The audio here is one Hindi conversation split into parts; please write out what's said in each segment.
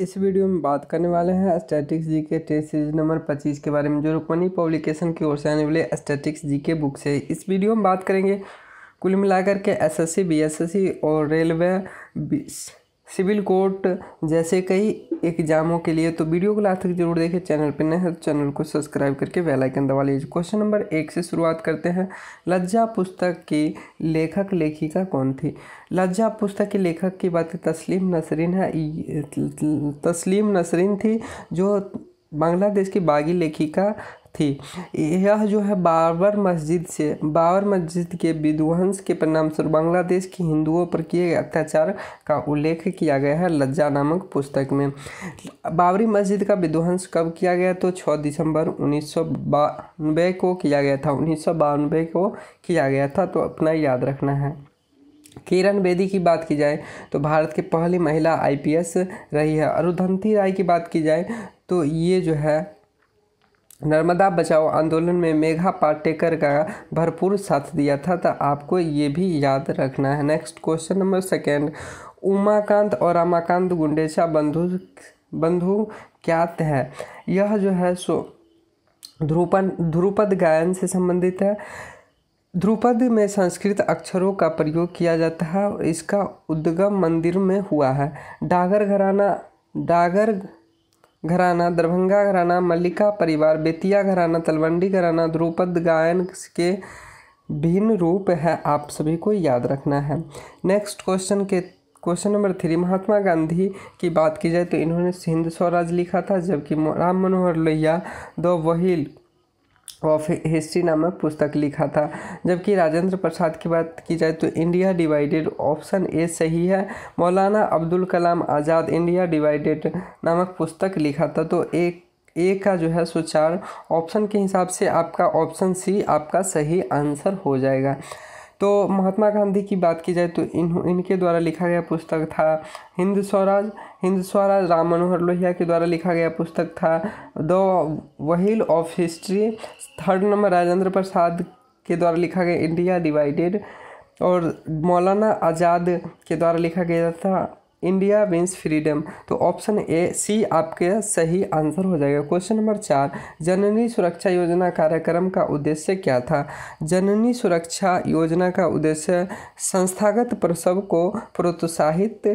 इस वीडियो में बात करने वाले हैं स्टैटिक्स जी के टेस्ट सीरीज नंबर 25 के बारे में जो रुकमनी पब्लिकेशन की ओर से आने वाले स्टैटिक्स जी के बुक से इस वीडियो में बात करेंगे कुल मिलाकर के एसएससी बीएसएससी और रेलवे सिविल कोर्ट जैसे कई एग्जामों के लिए तो वीडियो को लास्ट तक जरूर देखें चैनल पर नहीं है तो चैनल को सब्सक्राइब करके बेल आइकन दबा लीजिए क्वेश्चन नंबर एक से शुरुआत करते हैं लज्जा पुस्तक की लेखक लेखिका कौन थी लज्जा पुस्तक के लेखक की बात तस्लीम नसरीन है तस्लीम नसरीन थी जो बांग्लादेश की बागी लेखिका थी यह जो है बाबर मस्जिद से बाबर मस्जिद के विध्वंस के परिणाम स्वरूप बांग्लादेश के हिंदुओं पर किए गए अत्याचार का उल्लेख किया गया है लज्जा नामक पुस्तक में बाबरी मस्जिद का विध्वंस कब किया गया तो 6 दिसंबर उन्नीस को किया गया था उन्नीस को किया गया था तो अपना याद रखना है किरण बेदी की बात की जाए तो भारत की पहली महिला आईपीएस रही है अरुधंती राय की बात की जाए तो ये जो है नर्मदा बचाओ आंदोलन में मेघा पाटेकर का भरपूर साथ दिया था तो आपको ये भी याद रखना है next question number second Umakant और रामाकांत गुंडेचा बंधु बंधु क्या है यह जो है सो ध्रुपन ध्रुपद गायन से संबंधित है ध्रुपद में संस्कृत अक्षरों का प्रयोग किया जाता है इसका उद्गम मंदिर में हुआ है डागर घराना डागर घराना दरभंगा घराना मल्लिका परिवार बेतिया घराना तलवंडी घराना ध्रुपद गायन के भिन्न रूप है आप सभी को याद रखना है नेक्स्ट क्वेश्चन के question number three Mahatma Gandhi की बात की जाए तो इन्होंने सिंध स्वराज लिखा था जबकि Ram Manohar Lohia the wheel of history नामक पुस्तक लिखा था जबकि राजेंद्र प्रसाद की बात की जाए तो इंडिया डिवाइडेड ऑप्शन ए सही है मौलाना अब्दुल कलाम आज़ाद इंडिया डिवाइडेड नामक पुस्तक लिखा था तो एक ए का जो है सो चार ऑप्शन के हिसाब से आपका ऑप्शन सी आपका सही आंसर हो जाएगा तो महात्मा गांधी की बात की जाए तो इन इनके द्वारा लिखा गया पुस्तक था हिंद स्वराज हिंद स्वराज राम मनोहर लोहिया के द्वारा लिखा गया पुस्तक था the wheel of history third number Rajendra Prasad के द्वारा लिखा गया इंडिया डिवाइडेड और मौलाना आज़ाद के द्वारा लिखा गया था इंडिया विंस फ्रीडम तो ऑप्शन ए सी आपके सही आंसर हो जाएगा क्वेश्चन नंबर चार जननी सुरक्षा योजना कार्यक्रम का उद्देश्य क्या था जननी सुरक्षा योजना का उद्देश्य संस्थागत प्रसव को प्रोत्साहित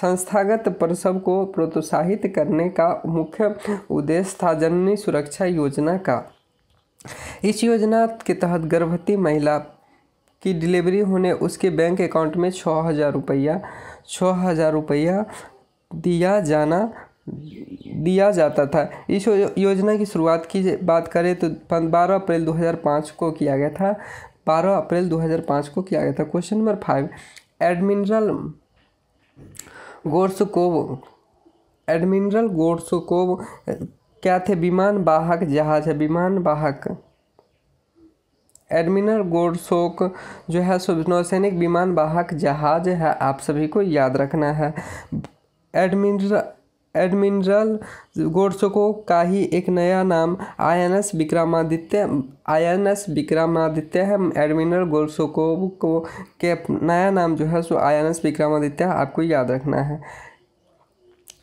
संस्थागत प्रसव को प्रोत्साहित करने का मुख्य उद्देश्य था जननी सुरक्षा योजना का इस योजना के तहत गर्भवती महिला की डिलीवरी होने उसके बैंक अकाउंट में छः हज़ार रुपया छः हज़ार रुपया दिया जाना दिया जाता था इस योजना की शुरुआत की बात करें तो बारह अप्रैल 2005 को किया गया था बारह अप्रैल 2005 को किया गया था question number five admiral Gorshkov admiral Gorshkov क्या थे विमान वाहक जहाज है विमान वाहक एडमिनल गोडसोक जो है सो नौसैनिक विमान वाहक जहाज है आप सभी को याद रखना है एडमिनर एडमिनरल गोडसोको का ही एक नया नाम आईएनएस विक्रमादित्य आईएनएस विक्रमादित्य है एडमिरल गोडसोको को के नया नाम जो है सो आईएनएस विक्रमादित्य आपको याद रखना है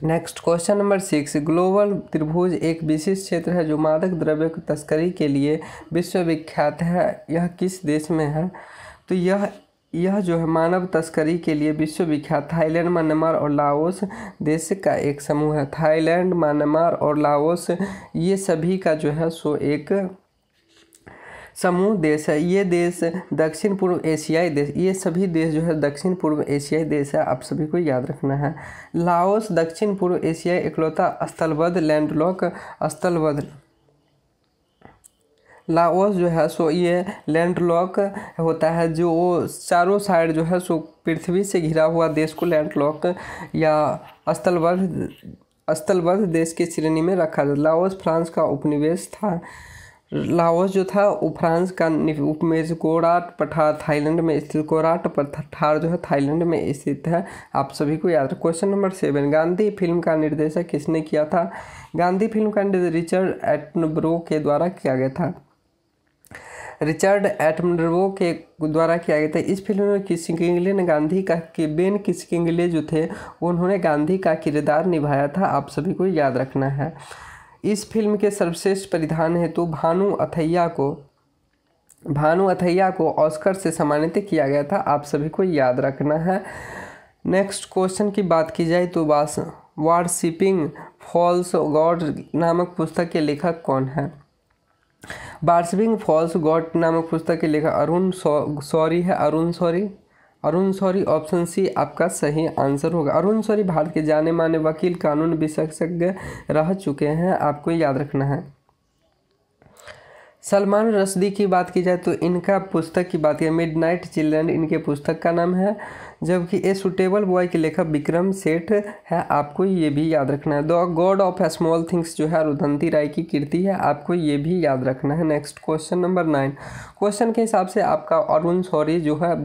next question number six global त्रिभुज एक विशिष्ट क्षेत्र है जो मादक द्रव्य की तस्करी के लिए विश्वविख्यात है यह किस देश में है तो यह यह जो है मानव तस्करी के लिए विश्वविख्यात थाईलैंड म्यांमार और लाओस देश का एक समूह है थाईलैंड म्यांमार और लाओस ये सभी का जो है सो एक समूह देश है ये देश दक्षिण पूर्व एशियाई देश ये सभी देश जो है दक्षिण पूर्व एशियाई देश है आप सभी को याद रखना है लाओस दक्षिण पूर्व एशियाई इकलौता स्थलबद्ध लैंडलॉक स्थलबद्ध लाओस जो है सो ये लैंडलॉक होता है जो चारों साइड जो है सो पृथ्वी से घिरा हुआ देश को लैंडलॉक या स्थलबद्ध स्थलबद्ध देश की श्रेणी में रखा जाता लाओस फ्रांस का उपनिवेश था लाओस जो था वो फ्रांस का उपमेज कोराट पठार थाईलैंड में स्थित कोराट पठार जो है थाईलैंड में स्थित है आप सभी को याद question number seven Gandhi film का निर्देशक किसने किया था गांधी फिल्म का रिचर्ड एटनब्रो के द्वारा किया गया था रिचर्ड एटमो के द्वारा किया गया था इस फिल्म में किसिंगले ने गांधी का कि बेन किसिंगले जो थे उन्होंने गांधी का किरदार निभाया था आप सभी को याद रखना है इस फिल्म के सर्वश्रेष्ठ परिधान हेतु भानु अथैया को भानु अथैया को ऑस्कर से सम्मानित किया गया था आप सभी को याद रखना है नेक्स्ट क्वेश्चन की बात की जाए तो बास वारशिपिंग फॉल्स गॉड नामक पुस्तक के लेखक कौन है वारशिपिंग फॉल्स गॉड नामक पुस्तक के लेखक अरुण सॉरी है अरुण सॉरी अरुण सॉरी ऑप्शन सी आपका सही आंसर होगा अरुण सॉरी भारत के जाने माने वकील कानून विशेषज्ञ रह चुके हैं आपको याद रखना है सलमान रशदी की बात की जाए तो इनका पुस्तक की बात की मिड नाइट चिल्ड्रन इनके पुस्तक का नाम है जबकि ए सुटेबल बॉय के लेखक विक्रम सेठ है आपको ये भी याद रखना है the God of small things जो है रुदंती राय की कृति है आपको ये भी याद रखना है next question number nine question के हिसाब से आपका अरुण सॉरी जो है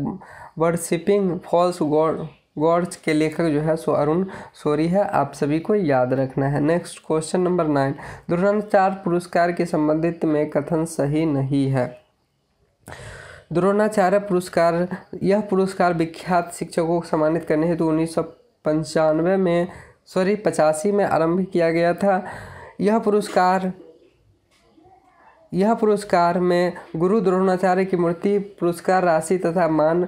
वर्शिपिंग फॉल्स गॉड गॉड्स के लेखक जो है सो अरुण सोरी है आप सभी को याद रखना है next question number nine Dronacharya पुरस्कार के संबंधित में कथन सही नहीं है द्रोणाचार्य पुरस्कार यह पुरस्कार विख्यात शिक्षकों को सम्मानित करने हेतु उन्नीस सौ पंचानवे में सॉरी पचासी में आरंभ किया गया था यह पुरस्कार यह पुरस्कार में गुरु द्रोणाचार्य की मूर्ति पुरस्कार राशि तथा मान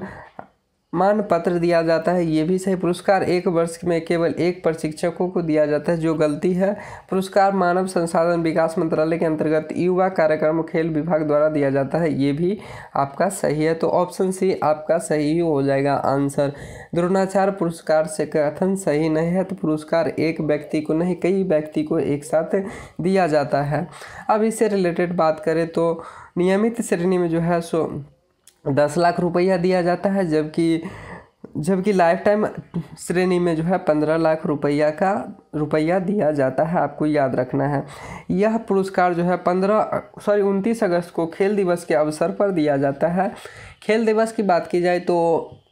मान पत्र दिया जाता है ये भी सही पुरस्कार एक वर्ष में केवल एक प्रशिक्षकों को दिया जाता है जो गलती है पुरस्कार मानव संसाधन विकास मंत्रालय के अंतर्गत युवा कार्यक्रम खेल विभाग द्वारा दिया जाता है ये भी आपका सही है तो ऑप्शन सी आपका सही हो जाएगा आंसर द्रोणाचार पुरस्कार से कथन सही नहीं है तो पुरस्कार एक व्यक्ति को नहीं कई व्यक्ति को एक साथ दिया जाता है अब इससे रिलेटेड बात करें तो नियमित श्रेणी में जो है सो दस लाख रुपया दिया जाता है जबकि जबकि लाइफ टाइम श्रेणी में जो है पंद्रह लाख रुपया का रुपया दिया जाता है आपको याद रखना है यह पुरस्कार जो है पंद्रह सॉरी उनतीस अगस्त को खेल दिवस के अवसर पर दिया जाता है खेल दिवस की बात की जाए तो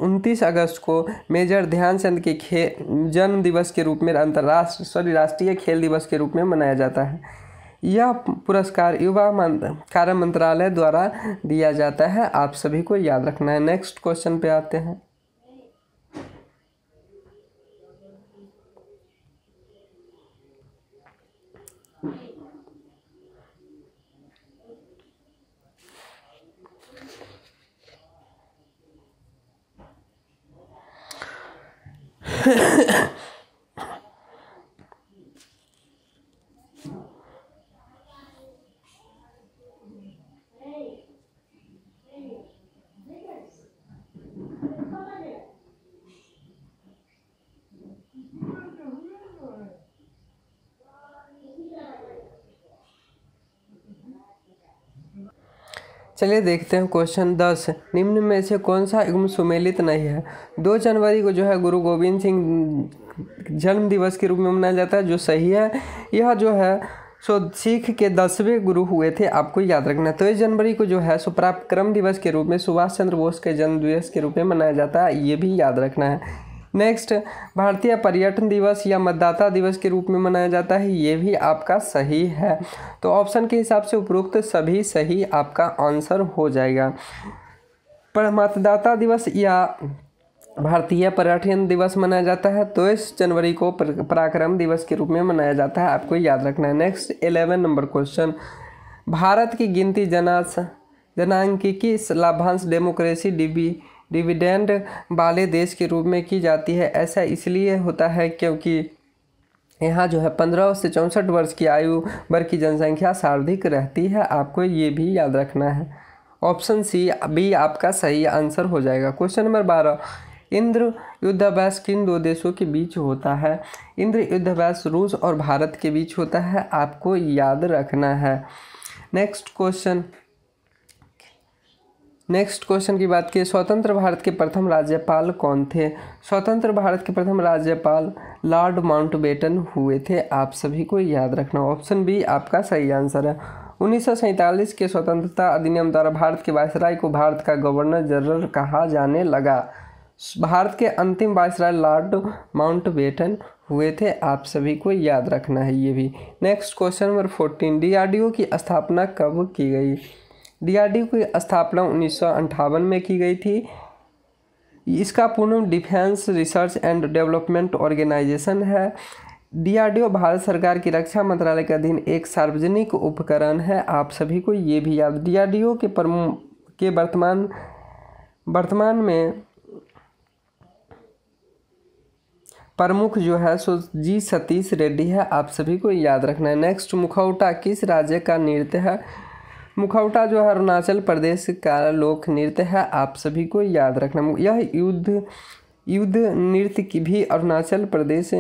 उनतीस अगस्त को मेजर ध्यानचंद के खे जन्म दिवस के रूप में अंतर्राष्ट्रीय सॉरी राष्ट्रीय खेल दिवस के रूप में मनाया जाता है यह पुरस्कार युवा कार्य मंत्रालय द्वारा दिया जाता है आप सभी को याद रखना है नेक्स्ट क्वेश्चन पे आते हैं चलिए देखते हैं क्वेश्चन दस निम्न में से कौन सा युग्म सुमेलित नहीं है दो जनवरी को जो है गुरु गोविंद सिंह जन्म दिवस के रूप में मनाया जाता है जो सही है यह जो है सो सिख के दसवें गुरु हुए थे आपको याद रखना तेईस तो जनवरी को जो है सो प्राप्त क्रम दिवस के रूप में सुभाष चंद्र बोस के जन्म दिवस के रूप में मनाया जाता है ये भी याद रखना है नेक्स्ट भारतीय पर्यटन दिवस या मतदाता दिवस के रूप में मनाया जाता है ये भी आपका सही है तो ऑप्शन के हिसाब से उपरोक्त सभी सही आपका आंसर हो जाएगा पर मतदाता दिवस या भारतीय पर्यटन दिवस मनाया जाता है तो इस जनवरी को पराक्रम दिवस के रूप में मनाया जाता है आपको याद रखना है next eleven number question Bharat की गिनती जना जनांकिकी लाभांश डेमोक्रेसी डीबी डिविडेंड वाले देश के रूप में की जाती है ऐसा इसलिए होता है क्योंकि यहाँ जो है पंद्रह से चौंसठ वर्ष की आयु वर्ग की जनसंख्या सर्वाधिक रहती है आपको ये भी याद रखना है ऑप्शन सी भी आपका सही आंसर हो जाएगा क्वेश्चन नंबर बारह इंद्र युद्धाभ्यास किन दो देशों के बीच होता है इंद्र युद्धाभ्यास रूस और भारत के बीच होता है आपको याद रखना है नेक्स्ट क्वेश्चन नेक्स्ट क्वेश्चन की बात की स्वतंत्र भारत के प्रथम राज्यपाल कौन थे स्वतंत्र भारत के प्रथम राज्यपाल लॉर्ड माउंटबेटन हुए थे आप सभी को याद रखना ऑप्शन बी आपका सही आंसर है उन्नीस के स्वतंत्रता अधिनियम द्वारा भारत के वायसराय को भारत का गवर्नर जनरल कहा जाने लगा भारत के अंतिम वायसराय लॉर्ड माउंटबेटन हुए थे आप सभी को याद रखना है ये भी next question number fourteen D की स्थापना कब की गई डीआरडीओ की स्थापना उन्नीस में की गई थी इसका पूर्ण defence research and development organisation है डीआरडीओ भारत सरकार की रक्षा मंत्रालय के अधीन एक सार्वजनिक उपकरण है आप सभी को ये भी याद डीआरडीओ के प्रमुख के वर्तमान वर्तमान में प्रमुख जो है सो जी सतीश रेड्डी है आप सभी को याद रखना है नेक्स्ट मुखौटा किस राज्य का नृत्य है मुखौटा जो है अरुणाचल प्रदेश का लोक नृत्य है आप सभी को याद रखना यह युद्ध युद्ध नृत्य की भी अरुणाचल प्रदेश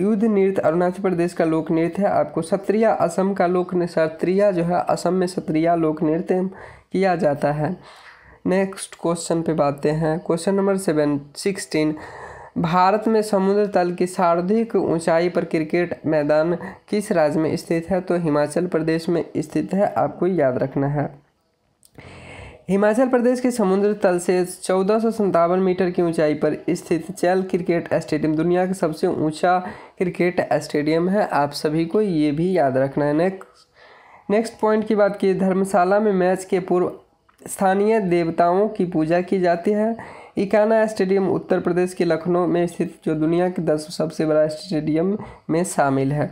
युद्ध नृत्य अरुणाचल प्रदेश का लोक नृत्य है आपको सत्रिया असम का लोक सत्रिया जो है असम में सत्रिया लोक नृत्य किया जाता है नेक्स्ट क्वेश्चन पे बातें हैं question number seven sixteen Bharat में समुद्र तल की सर्वाधिक ऊंचाई पर क्रिकेट मैदान किस राज्य में स्थित है तो हिमाचल प्रदेश में स्थित है आपको याद रखना है हिमाचल प्रदेश के समुद्र तल से चौदह मीटर की ऊंचाई पर स्थित चैल क्रिकेट स्टेडियम दुनिया का सबसे ऊंचा क्रिकेट स्टेडियम है आप सभी को ये भी याद रखना है नेक्स्ट नेक्स्ट पॉइंट की बात की धर्मशाला में मैच के पूर्व स्थानीय देवताओं की पूजा की जाती है इकाना स्टेडियम उत्तर प्रदेश के लखनऊ में स्थित जो दुनिया के दस सबसे बड़ा स्टेडियम में शामिल है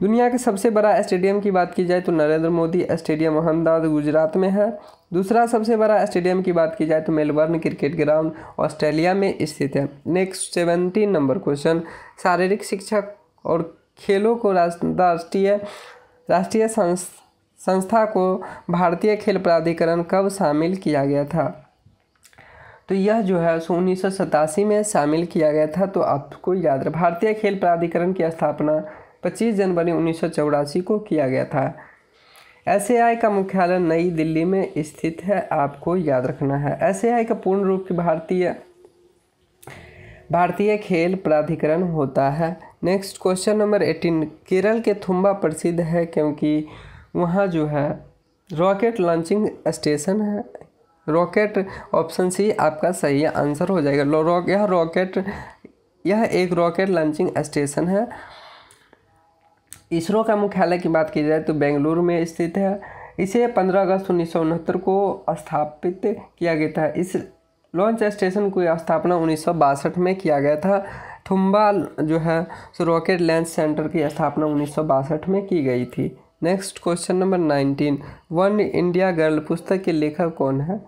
दुनिया के सबसे बड़ा स्टेडियम की बात की जाए तो नरेंद्र मोदी स्टेडियम अहमदाबाद गुजरात में है दूसरा सबसे बड़ा स्टेडियम की बात की जाए तो मेलबर्न क्रिकेट ग्राउंड ऑस्ट्रेलिया में स्थित है नेक्स्ट सेवेंटीन नंबर क्वेश्चन शारीरिक शिक्षा और खेलों को राष्ट्रीय राष्ट्रीय संस्था को भारतीय खेल प्राधिकरण कब शामिल किया गया था तो यह जो है सो उन्नीस में शामिल किया गया था तो आपको याद रहा भारतीय खेल प्राधिकरण की स्थापना 25 जनवरी उन्नीस को किया गया था एस का मुख्यालय नई दिल्ली में स्थित है आपको याद रखना है एस का पूर्ण रूप भारतीय भारतीय खेल प्राधिकरण होता है next question number eighteen Kerala के थुम्बा प्रसिद्ध है क्योंकि वहाँ जो है रॉकेट लॉन्चिंग स्टेशन है रॉकेट ऑप्शन सी आपका सही आंसर हो जाएगा रॉक यह रॉकेट यह एक रॉकेट लॉन्चिंग स्टेशन है इसरो का मुख्यालय की बात की जाए तो बेंगलुरु में स्थित है इसे 15 अगस्त उन्नीस को स्थापित किया गया था इस लॉन्च स्टेशन की स्थापना उन्नीस में किया गया था थुम्बा जो है सो रॉकेट लॉन्च सेंटर की स्थापना उन्नीस में की गई थी next question number nineteen one India girl पुस्तक के लेखक कौन है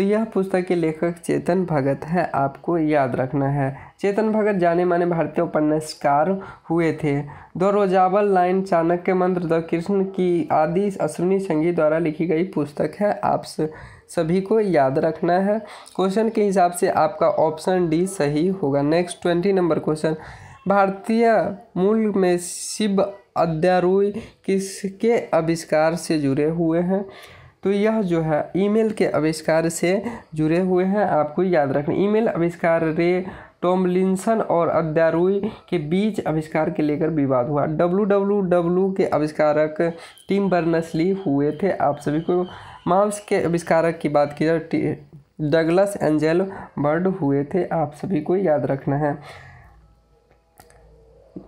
तो यह पुस्तक के लेखक चेतन भगत है आपको याद रखना है चेतन भगत जाने माने भारतीय उपन्यासकार हुए थे दो रोजावल लाइन चाणक्य मंत्र द कृष्ण की आदि अश्विनी संगी द्वारा लिखी गई पुस्तक है आप सभी को याद रखना है क्वेश्चन के हिसाब से आपका ऑप्शन डी सही होगा नेक्स्ट ट्वेंटी नंबर क्वेश्चन भारतीय मूल में शिव अद्यारूई किसके आविष्कार से जुड़े हुए हैं तो यह जो है ईमेल के आविष्कार से जुड़े हुए हैं आपको याद रखना ईमेल आविष्कार रे टॉमलिंसन और अद्यारुई के बीच आविष्कार के लेकर विवाद हुआ डब्लू डब्लू डब्लू के आविष्कारक टीम बर्नसली हुए थे आप सभी को माउस के आविष्कारक की बात की जाए डगलस एंजेल बर्ड हुए थे आप सभी को याद रखना है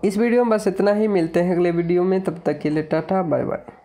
इस वीडियो में बस इतना ही मिलते हैं अगले वीडियो में तब तक के लिए टाटा बाय बाय